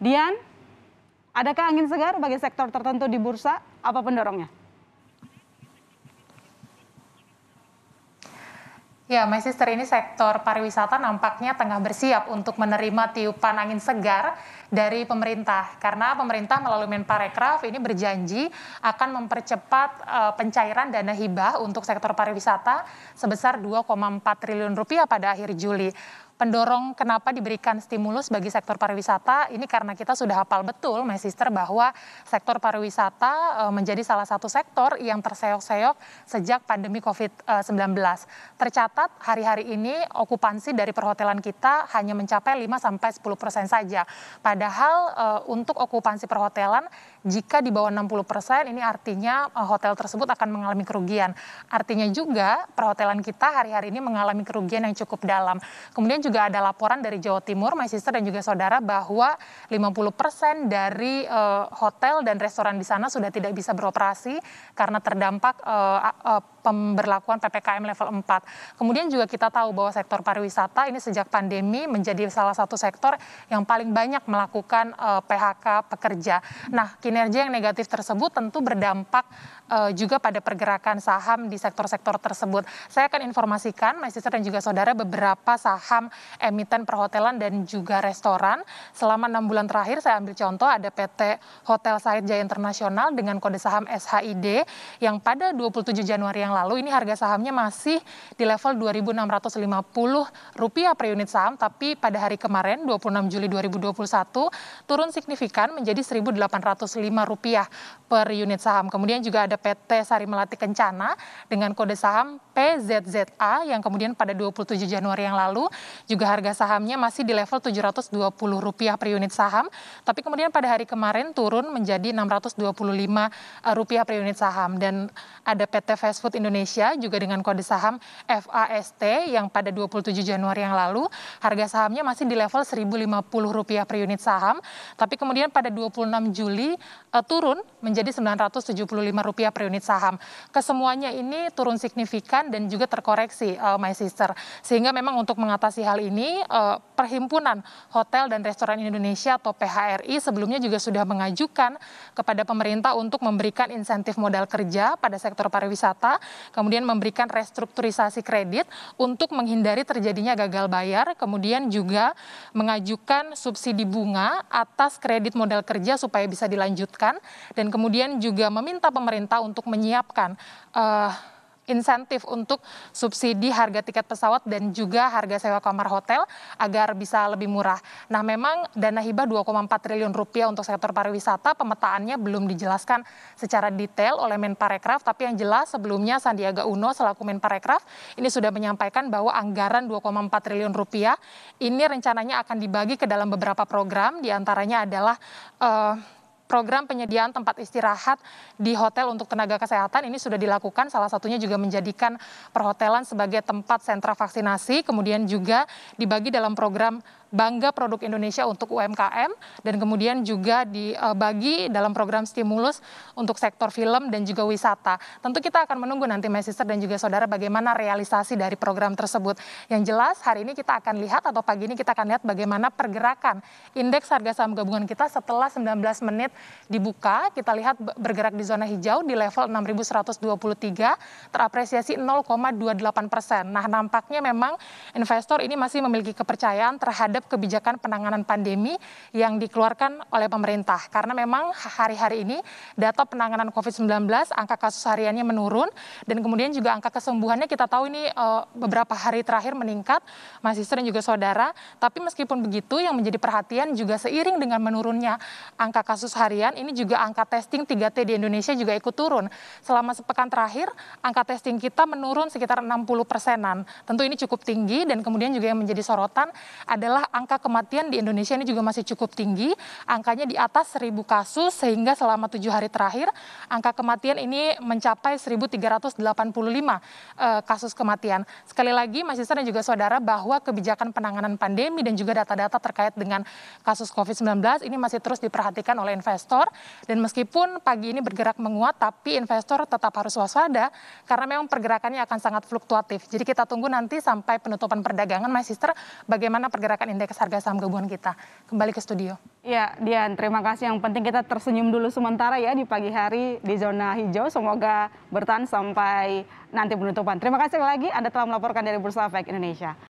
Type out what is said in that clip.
Dian, adakah angin segar bagi sektor tertentu di bursa? Apa pendorongnya? Ya, my sister ini sektor pariwisata nampaknya tengah bersiap untuk menerima tiupan angin segar dari pemerintah karena pemerintah melalui Menparekraf ini berjanji akan mempercepat uh, pencairan dana hibah untuk sektor pariwisata sebesar 2,4 triliun rupiah pada akhir Juli pendorong kenapa diberikan stimulus bagi sektor pariwisata ini karena kita sudah hafal betul, my sister, bahwa sektor pariwisata eh, menjadi salah satu sektor yang terseok-seok sejak pandemi COVID-19. Eh, Tercatat hari-hari ini okupansi dari perhotelan kita hanya mencapai 5 10 persen saja. Padahal eh, untuk okupansi perhotelan jika di bawah 60 persen ini artinya hotel tersebut akan mengalami kerugian. Artinya juga perhotelan kita hari-hari ini mengalami kerugian yang cukup dalam. Kemudian juga juga ada laporan dari Jawa Timur, my sister dan juga saudara bahwa 50% dari uh, hotel dan restoran di sana sudah tidak bisa beroperasi karena terdampak uh, uh, pemberlakuan PPKM level 4. Kemudian juga kita tahu bahwa sektor pariwisata ini sejak pandemi menjadi salah satu sektor yang paling banyak melakukan uh, PHK pekerja. Nah, kinerja yang negatif tersebut tentu berdampak uh, juga pada pergerakan saham di sektor-sektor tersebut. Saya akan informasikan, my sister dan juga saudara beberapa saham emiten perhotelan dan juga restoran. Selama enam bulan terakhir saya ambil contoh ada PT Hotel Said Jaya Internasional dengan kode saham SHID yang pada 27 Januari yang lalu ini harga sahamnya masih di level rp 2.650 rupiah per unit saham tapi pada hari kemarin 26 Juli 2021 turun signifikan menjadi rp 1.805 rupiah per unit saham. Kemudian juga ada PT Sari Melati Kencana dengan kode saham PZZA yang kemudian pada 27 Januari yang lalu juga harga sahamnya masih di level Rp720 per unit saham. Tapi kemudian pada hari kemarin turun menjadi Rp625 per unit saham. Dan ada PT Fast Food Indonesia juga dengan kode saham FAST yang pada 27 Januari yang lalu harga sahamnya masih di level Rp1.050 per unit saham. Tapi kemudian pada 26 Juli uh, turun menjadi Rp975 per unit saham. Kesemuanya ini turun signifikan dan juga terkoreksi, uh, my sister. Sehingga memang untuk mengatasi hal ini eh, Perhimpunan Hotel dan Restoran Indonesia atau PHRI sebelumnya juga sudah mengajukan kepada pemerintah untuk memberikan insentif modal kerja pada sektor pariwisata, kemudian memberikan restrukturisasi kredit untuk menghindari terjadinya gagal bayar, kemudian juga mengajukan subsidi bunga atas kredit modal kerja supaya bisa dilanjutkan dan kemudian juga meminta pemerintah untuk menyiapkan eh, insentif untuk subsidi harga tiket pesawat dan juga harga sewa kamar hotel agar bisa lebih murah. Nah memang dana hibah 2,4 triliun rupiah untuk sektor pariwisata pemetaannya belum dijelaskan secara detail oleh Menparekraf tapi yang jelas sebelumnya Sandiaga Uno selaku Menparekraf ini sudah menyampaikan bahwa anggaran 2,4 triliun rupiah ini rencananya akan dibagi ke dalam beberapa program diantaranya adalah uh, program penyediaan tempat istirahat di hotel untuk tenaga kesehatan ini sudah dilakukan salah satunya juga menjadikan perhotelan sebagai tempat sentra vaksinasi kemudian juga dibagi dalam program Bangga Produk Indonesia untuk UMKM dan kemudian juga dibagi eh, dalam program stimulus untuk sektor film dan juga wisata. Tentu kita akan menunggu nanti my sister dan juga saudara bagaimana realisasi dari program tersebut. Yang jelas hari ini kita akan lihat atau pagi ini kita akan lihat bagaimana pergerakan indeks harga saham gabungan kita setelah 19 menit dibuka, kita lihat bergerak di zona hijau di level 6.123, terapresiasi 0,28 persen. Nah, nampaknya memang investor ini masih memiliki kepercayaan terhadap kebijakan penanganan pandemi yang dikeluarkan oleh pemerintah. Karena memang hari-hari ini data penanganan COVID-19, angka kasus hariannya menurun, dan kemudian juga angka kesembuhannya kita tahu ini eh, beberapa hari terakhir meningkat, masih sering juga Saudara. Tapi meskipun begitu, yang menjadi perhatian juga seiring dengan menurunnya angka kasus hari harian ini juga angka testing 3T di Indonesia juga ikut turun. Selama sepekan terakhir angka testing kita menurun sekitar 60 persenan. Tentu ini cukup tinggi dan kemudian juga yang menjadi sorotan adalah angka kematian di Indonesia ini juga masih cukup tinggi. Angkanya di atas 1000 kasus sehingga selama tujuh hari terakhir angka kematian ini mencapai 1385 eh, kasus kematian. Sekali lagi Mas dan juga saudara bahwa kebijakan penanganan pandemi dan juga data-data terkait dengan kasus COVID-19 ini masih terus diperhatikan oleh investor investor dan meskipun pagi ini bergerak menguat tapi investor tetap harus waspada karena memang pergerakannya akan sangat fluktuatif. Jadi kita tunggu nanti sampai penutupan perdagangan My Sister bagaimana pergerakan indeks harga saham gabungan kita. Kembali ke studio. Ya, Dian, terima kasih. Yang penting kita tersenyum dulu sementara ya di pagi hari di zona hijau. Semoga bertahan sampai nanti penutupan. Terima kasih lagi Anda telah melaporkan dari Bursa Efek Indonesia.